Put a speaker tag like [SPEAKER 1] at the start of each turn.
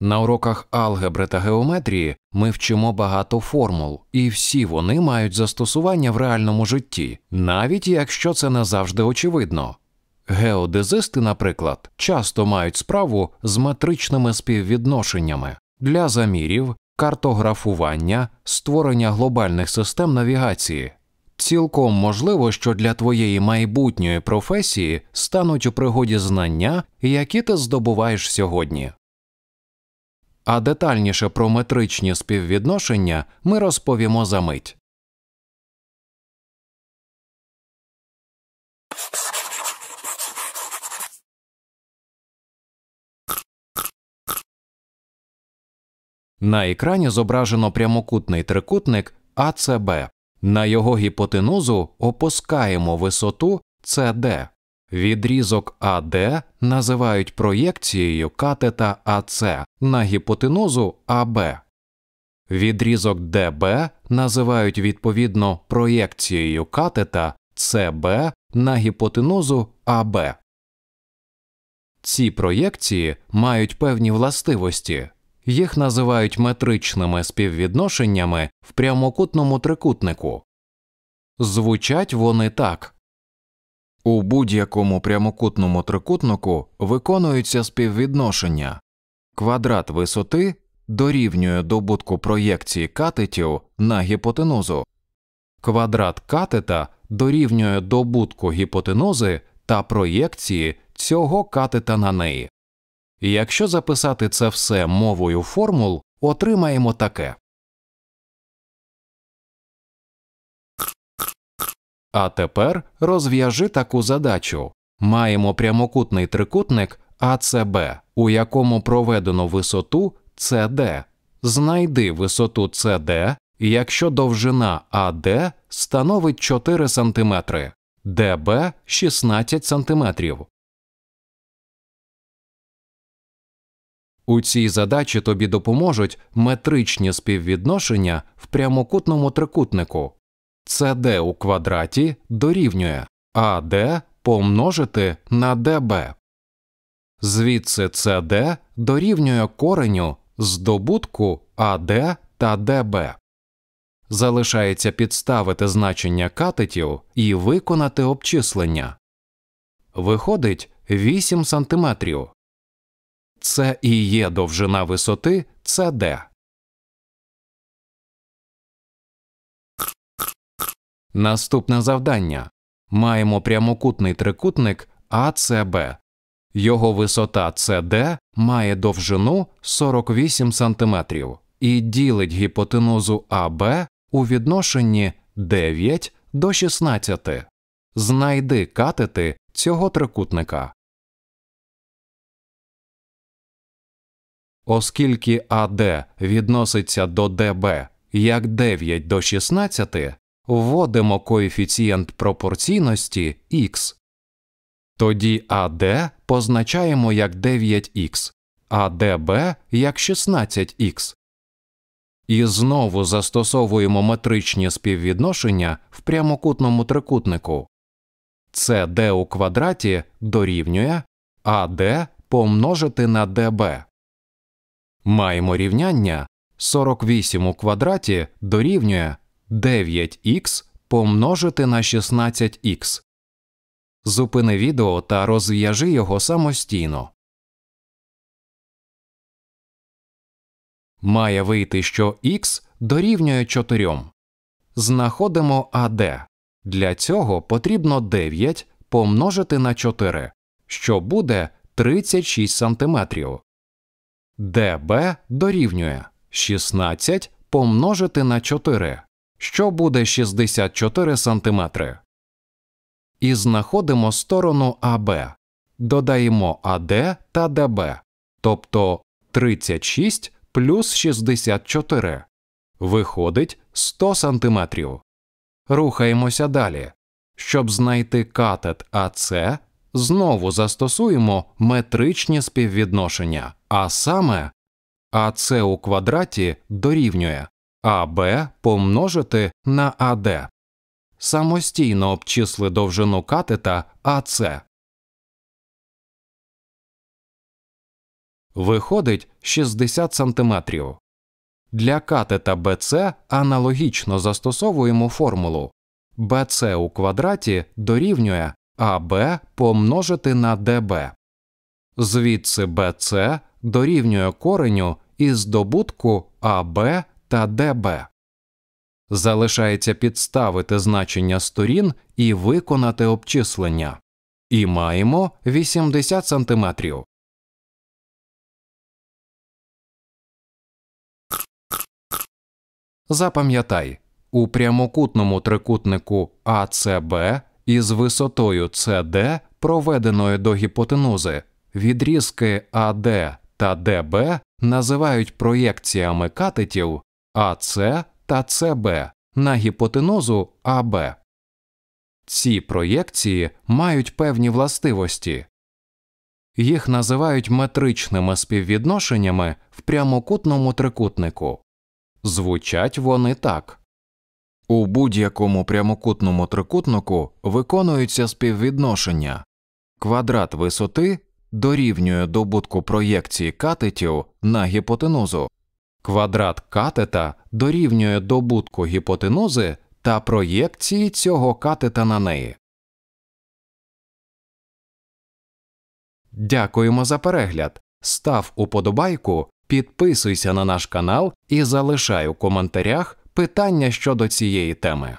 [SPEAKER 1] На уроках алгебри та геометрії ми вчимо багато формул, і всі вони мають застосування в реальному житті, навіть якщо це не завжди очевидно. Геодезисти, наприклад, часто мають справу з матричними співвідношеннями для замірів, картографування, створення глобальних систем навігації. Цілком можливо, що для твоєї майбутньої професії стануть у пригоді знання, які ти здобуваєш сьогодні а детальніше про метричні співвідношення ми розповімо за мить. На екрані зображено прямокутний трикутник АЦБ. На його гіпотенузу опускаємо висоту CD. Відрізок АД називають проєкцією катета АЦ на гіпотенузу АБ. Відрізок ДБ називають відповідно проєкцією катета СБ на гіпотенузу АБ. Ці проєкції мають певні властивості. Їх називають метричними співвідношеннями в прямокутному трикутнику. Звучать вони так. У будь-якому прямокутному трикутнику виконується співвідношення. Квадрат висоти дорівнює добутку проєкції катетів на гіпотенузу, квадрат катета дорівнює добутку гіпотенузи та проєкції цього катета на неї. якщо записати це все мовою формул, отримаємо таке. А тепер розв'яжи таку задачу. Маємо прямокутний трикутник АЦБ, у якому проведено висоту CD. Знайди висоту CD, якщо довжина АД становить 4 см, ДБ 16
[SPEAKER 2] см. У цій
[SPEAKER 1] задачі тобі допоможуть метричні співвідношення в прямокутному трикутнику. CD у квадраті дорівнює АД помножити на ДБ. Звідси CD дорівнює кореню здобутку АД та ДБ. Залишається підставити значення катетів і виконати обчислення. Виходить 8 см. Це і є довжина
[SPEAKER 2] висоти CD.
[SPEAKER 1] Наступне завдання. Маємо прямокутний трикутник АЦБ. Його висота CD має довжину 48 см і ділить гіпотенузу АБ у відношенні 9 до 16. Знайди катети
[SPEAKER 2] цього трикутника.
[SPEAKER 1] Оскільки АД відноситься до ДБ як 9 до 16, вводимо коефіцієнт пропорційності x. Тоді AD позначаємо як 9х, а DB як 16х. І знову застосовуємо метричні співвідношення в прямокутному трикутнику. Це d у квадраті дорівнює AD помножити на DB. Маємо рівняння 48 у квадраті дорівнює 9х помножити на 16х. Зупини
[SPEAKER 2] відео та розв'яжи його самостійно.
[SPEAKER 1] Має вийти, що х дорівнює 4. Знаходимо АД. Для цього потрібно 9 помножити на 4, що буде 36 см. ДБ дорівнює 16 помножити на 4, що буде 64 см. І знаходимо сторону АБ, додаємо АД та ДБ, тобто 36 плюс 64. Виходить 100 см. Рухаємося далі. Щоб знайти катет АС, знову застосуємо метричні співвідношення, а саме АС у квадраті дорівнює АБ помножити на АД. Самостійно обчисли довжину катета АС.
[SPEAKER 2] Виходить
[SPEAKER 1] 60 см. Для катета BC аналогічно застосовуємо формулу BC у квадраті дорівнює АБ помножити на ДБ, Звідси BC дорівнює кореню із здобутку АБ та ДБ. Залишається підставити значення сторін і виконати обчислення. І маємо 80 см. Запам'ятай у прямокутному трикутнику АЦБ із висотою CD, проведеною до гіпотенузи, відрізки АД та ДБ називають проєкціями катетів АС та СБ на гіпотенузу АБ. Ці проєкції мають певні властивості. Їх називають метричними співвідношеннями в прямокутному трикутнику. Звучать вони так. У будь-якому прямокутному трикутнику виконуються співвідношення. Квадрат висоти дорівнює добутку проєкції катетів на гіпотенузу. Квадрат катета дорівнює добутку гіпотенузи та проєкції цього катета на неї. Дякуємо за перегляд. Став уподобайку, підписуйся на наш канал і залишай у коментарях питання щодо цієї
[SPEAKER 2] теми.